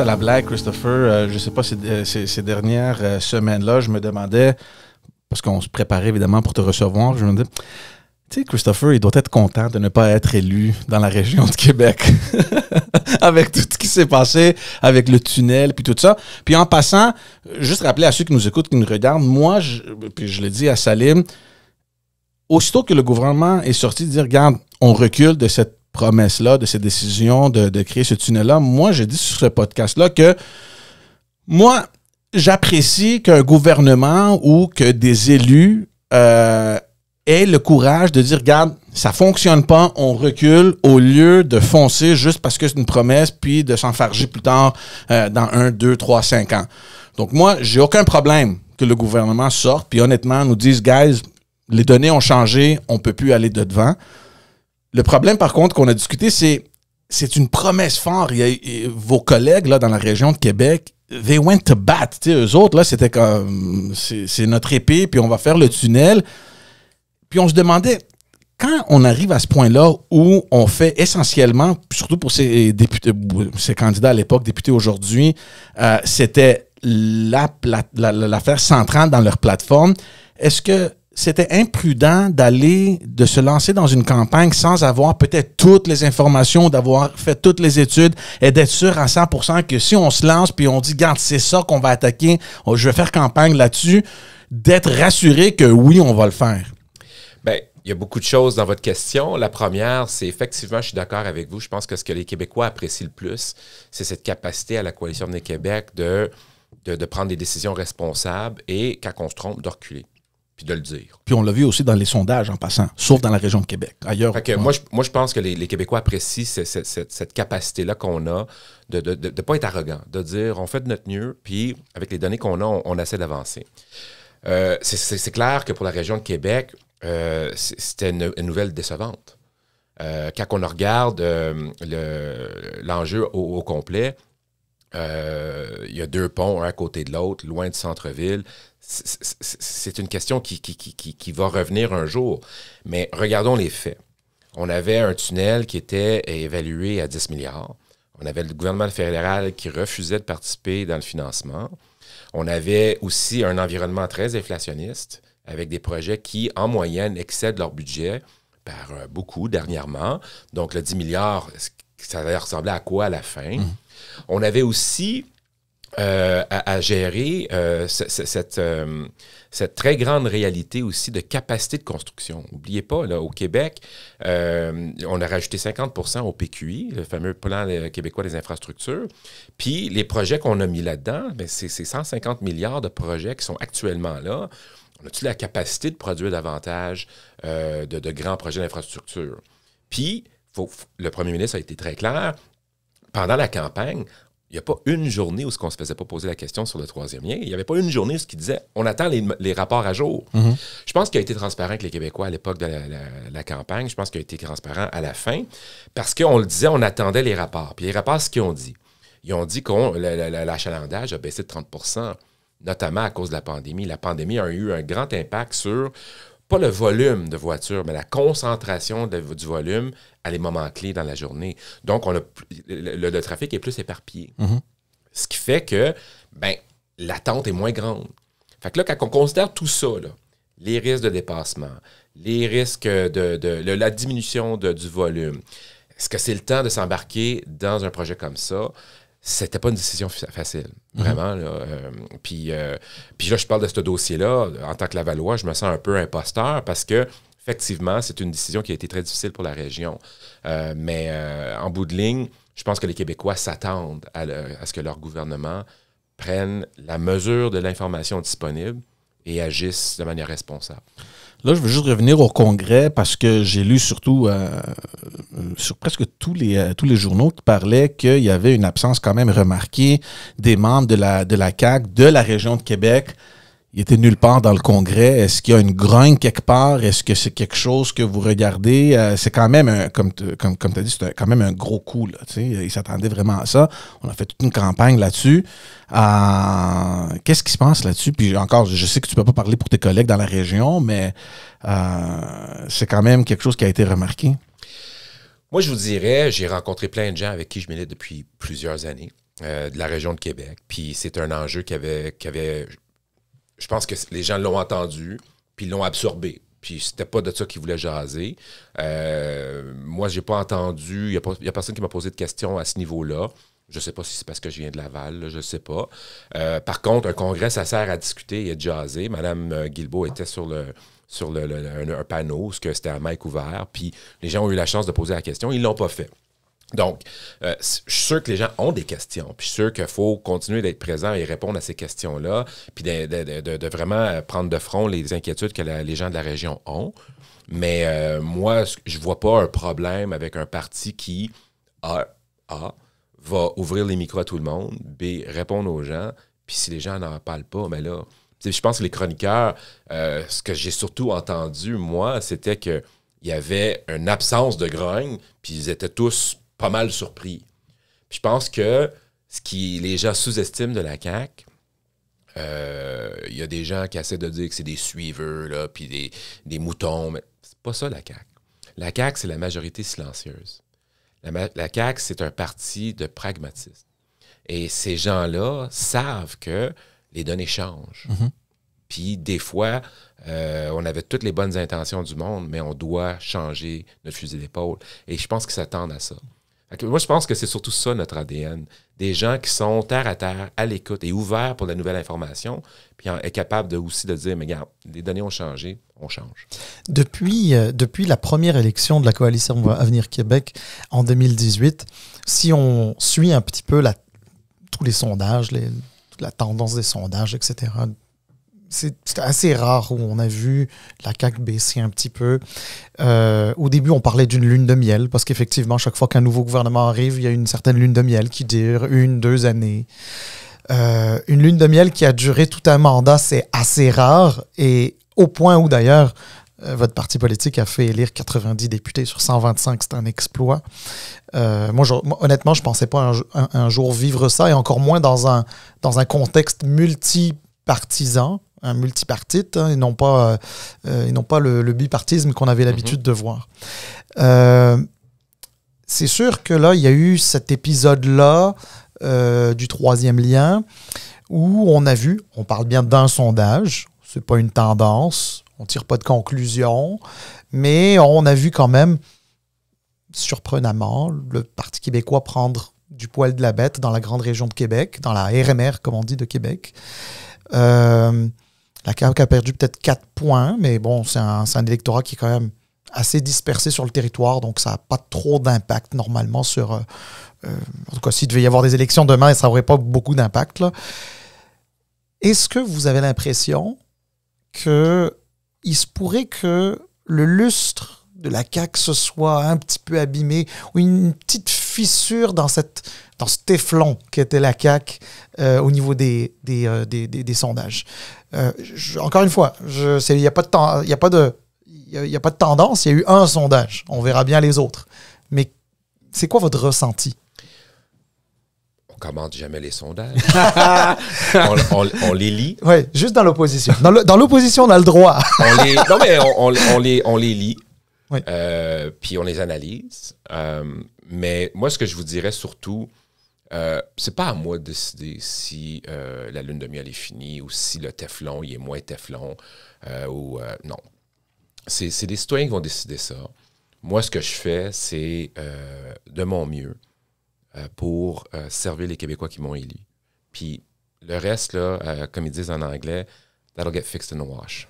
à la blague, Christopher, je euh, je sais pas, euh, ces, dernières euh, semaines-là, je me demandais, parce qu'on se préparait évidemment pour te recevoir, je me disais, tu sais, Christopher, il doit être content de ne pas être élu dans la région de Québec. avec tout ce qui s'est passé, avec le tunnel, puis tout ça. Puis en passant, juste rappeler à ceux qui nous écoutent, qui nous regardent, moi, je, puis je l'ai dit à Salim, aussitôt que le gouvernement est sorti de dire, regarde, on recule de cette promesse-là, de cette décision de, créer ce tunnel-là. Moi, j'ai dit sur ce podcast-là que moi, j'apprécie qu'un gouvernement ou que des élus euh, aient le courage de dire, regarde, ça fonctionne pas, on recule au lieu de foncer juste parce que c'est une promesse, puis de s'enfarger plus tard euh, dans un, deux, trois, cinq ans. Donc moi, j'ai aucun problème que le gouvernement sorte, puis honnêtement, nous dise, guys, les données ont changé, on peut plus aller de devant. Le problème, par contre, qu'on a discuté, c'est c'est une promesse forte. Il y a, vos collègues là, dans la région de Québec, they went to bat. T'sais, eux autres, là, c'était comme c'est notre épée, puis on va faire le tunnel. Puis on se demandait, quand on arrive à ce point-là où on fait essentiellement, surtout pour ces députés, ces candidats à l'époque, députés aujourd'hui, euh, c'était l'affaire la, centrale dans leur plateforme. Est-ce que c'était imprudent d'aller, de se lancer dans une campagne sans avoir peut-être toutes les informations, d'avoir fait toutes les études et d'être sûr à 100% que si on se lance puis on dit, garde, c'est ça qu'on va attaquer, je vais faire campagne là-dessus, d'être rassuré que oui, on va le faire. Bien, il y a beaucoup de choses dans votre question. La première, c'est effectivement, je suis d'accord avec vous, je pense que ce que les Québécois apprécient le plus, c'est cette capacité à la Coalition des Québec de, de, de prendre des décisions responsables et, quand on se trompe, de reculer puis de le dire. Puis on l'a vu aussi dans les sondages en passant, sauf dans la région de Québec. Ailleurs. moi, je, moi, je pense que les, Québécois apprécient cette, capacité-là qu'on a de ne pas être arrogant, de dire on fait de notre mieux, puis avec les données qu'on a, on, essaie d'avancer. Euh, c'est clair que pour la région de Québec, euh, c'était une, nouvelle décevante. Euh, quand on regarde l'enjeu au, complet, euh, il y a deux ponts, un à côté de l'autre, loin du centre-ville. C'est une question qui, qui, qui va revenir un jour. Mais regardons les faits. On avait un tunnel qui était évalué à 10 milliards. On avait le gouvernement fédéral qui refusait de participer dans le financement. On avait aussi un environnement très inflationniste avec des projets qui, en moyenne, excèdent leur budget par euh, beaucoup dernièrement. Donc, le 10 milliards, ça allait à quoi à la fin. On avait aussi euh, à, gérer euh, cette, euh, cette, très grande réalité aussi de capacité de construction. N'oubliez pas, là, au Québec, on a rajouté 50 au PQI, le fameux plan québécois des infrastructures. Puis les projets qu'on a mis là-dedans, ben, c'est 150 milliards de projets qui sont actuellement là. On a-tu la capacité de produire davantage de, de grands projets d'infrastructure? Puis, le premier ministre a été très clair. Pendant la campagne, il n'y a pas une journée où ce qu'on ne se faisait pas poser la question sur le troisième lien. Il n'y avait pas une journée où ce qui disait on attend les, rapports à jour. Mhm. Je pense qu'il a été transparent avec les Québécois à l'époque de la, campagne. Je pense qu'il a été transparent à la fin parce qu'on le disait, on attendait les rapports. Puis les rapports, ce qu'ils ont dit, ils ont dit que l'achalandage a baissé de 30 notamment à cause de la pandémie. La pandémie a eu un grand impact sur pas le volume de voitures, mais la concentration du volume à les moments clés dans la journée. Donc, on le, trafic est plus éparpillé. Mm-hmm. Ce qui fait que ben, l'attente est moins grande. Fait que là, quand on considère tout ça, les risques de dépassement, les risques de, la diminution du volume, est-ce que c'est le temps de s'embarquer dans un projet comme ça? C'était pas une décision facile, mm-hmm. vraiment. Euh, puis, euh, puis là, je parle de ce dossier-là. En tant que lavalois, je me sens un peu imposteur parce que effectivement, c'est une décision qui a été très difficile pour la région. Euh, mais euh, en bout de ligne, je pense que les Québécois s'attendent à, ce que leur gouvernement prenne la mesure de l'information disponible et agisse de manière responsable. Là, je veux juste revenir au Congrès parce que j'ai lu surtout euh, sur presque tous les, tous les journaux qui parlaient qu'il y avait une absence quand même remarquée des membres de la, de la CAQ de la région de Québec il était nulle part dans le Congrès. Est-ce qu'il y a une grogne quelque part? Est-ce que c'est quelque chose que vous regardez? Euh, c'est quand même, comme, comme, comme tu as dit, c'est quand même un gros coup. Là, il s'attendait vraiment à ça. On a fait toute une campagne là-dessus. Euh, qu'est-ce qui se passe là-dessus? Puis encore, je sais que tu ne peux pas parler pour tes collègues dans la région, mais euh, c'est quand même quelque chose qui a été remarqué. Moi, je vous dirais, j'ai rencontré plein de gens avec qui je milite depuis plusieurs années. de la région de Québec. Puis c'est un enjeu qui avait, qui avait je pense que les gens l'ont entendu, puis l'ont absorbé. Puis c'était pas de ça qu'ils voulaient jaser. Moi, euh, moi, j'ai pas entendu, il n'y a, y a personne qui m'a posé de questions à ce niveau-là. Je sais pas si c'est parce que je viens de Laval, je sais pas. Euh, par contre, un congrès, ça sert à discuter et à jaser. Madame euh, Guilbeault était sur le, sur le, un, panneau, ce que c'était à mic ouvert, puis les gens ont eu la chance de poser la question, ils l'ont pas fait. Donc, euh, je suis sûr que les gens ont des questions, puis je suis sûr qu'il faut continuer d'être présent et répondre à ces questions-là, puis de, vraiment euh, prendre de front les inquiétudes que les gens de la région ont. Mais euh, moi, je ne vois pas un problème avec un parti qui, A, va ouvrir les micros à tout le monde, B, répondre aux gens, puis si les gens n'en parlent pas, mais ben là, je pense que les chroniqueurs, ce que j'ai surtout entendu, moi, c'était qu'il y avait une absence de grogne, puis ils étaient tous pas mal surpris. je pense que ce qui les gens sous-estiment de la CAQ, euh, il y a des gens qui essaient de dire que c'est des suiveurs, là, puis des, moutons, mais c'est pas ça la CAQ. La CAQ, c'est la majorité silencieuse. La, CAC CAQ, c'est un parti de pragmatisme. Et ces gens-là savent que les données changent. Mm-hmm. Puis des fois, euh, on avait toutes les bonnes intentions du monde, mais on doit changer notre fusil d'épaule. Et je pense qu'ils s'attendent à ça moi, je pense que c'est surtout ça notre ADN. Des gens qui sont terre à terre, à l'écoute et ouverts pour la nouvelle information, puis est capable de, aussi de dire, mais regarde, les données ont changé, on change. Depuis, euh, depuis la première élection de la coalition Avenir Québec en 2018, si on suit un petit peu tous les sondages, les, la tendance des sondages, etc., c'est assez rare où on a vu la CAQ baisser un petit peu. Euh, au début, on parlait d'une lune de miel, parce qu'effectivement, chaque fois qu'un nouveau gouvernement arrive, il y a une certaine lune de miel qui dure une, deux années. Euh, une lune de miel qui a duré tout un mandat, c'est assez rare, et au point où d'ailleurs, euh, votre parti politique a fait élire 90 députés sur 125, c'est un exploit. moi, honnêtement, je ne pensais pas un, jour vivre ça, et encore moins dans un, dans un contexte multipartisan un multipartite ils hein, et non pas, ils euh, euh, pas le, bipartisme qu'on avait l'habitude mhm. de voir. Euh, c'est sûr que là, il y a eu cet épisode-là du troisième lien où on a vu, on parle bien d'un sondage, c'est pas une tendance, on tire pas de conclusion, mais on a vu quand même, surprenamment, le Parti québécois prendre du poil de la bête dans la grande région de Québec, dans la RMR, comme on dit, de Québec. Euh, la CAQ a perdu peut-être 4 points, mais bon, c'est un, un, électorat qui est quand même assez dispersé sur le territoire, donc ça n'a pas trop d'impact normalement sur... Euh, euh, en tout cas, s'il devait y avoir des élections demain, ça n'aurait pas beaucoup d'impact. Est-ce que vous avez l'impression que il se pourrait que le lustre de la CAQ se soit un petit peu abîmé ou une petite sûr dans, cette, dans ce téflon était la CAQ euh, au niveau des, des, euh, des, des, sondages. Euh, encore une fois, il n'y a, pas de, a, pas de, il y a pas de tendance, il y a eu un sondage, on verra bien les autres. Mais c'est quoi votre ressenti? on commande jamais les sondages. on, les lit. Oui, juste dans l'opposition. Dans l'opposition, on a le droit. non, mais on, on, les, on les lit. Euh, puis on les analyse. Euh, mais moi, ce que je vous dirais surtout, euh, c'est pas à moi de décider si euh, la lune de miel est finie ou si le Teflon il est moins Teflon ou non. C'est les citoyens qui vont décider ça. Moi, ce que je fais, c'est de mon mieux pour servir les Québécois qui m'ont élu. Puis le reste, là, comme ils disent en anglais, that'll get fixed in the wash.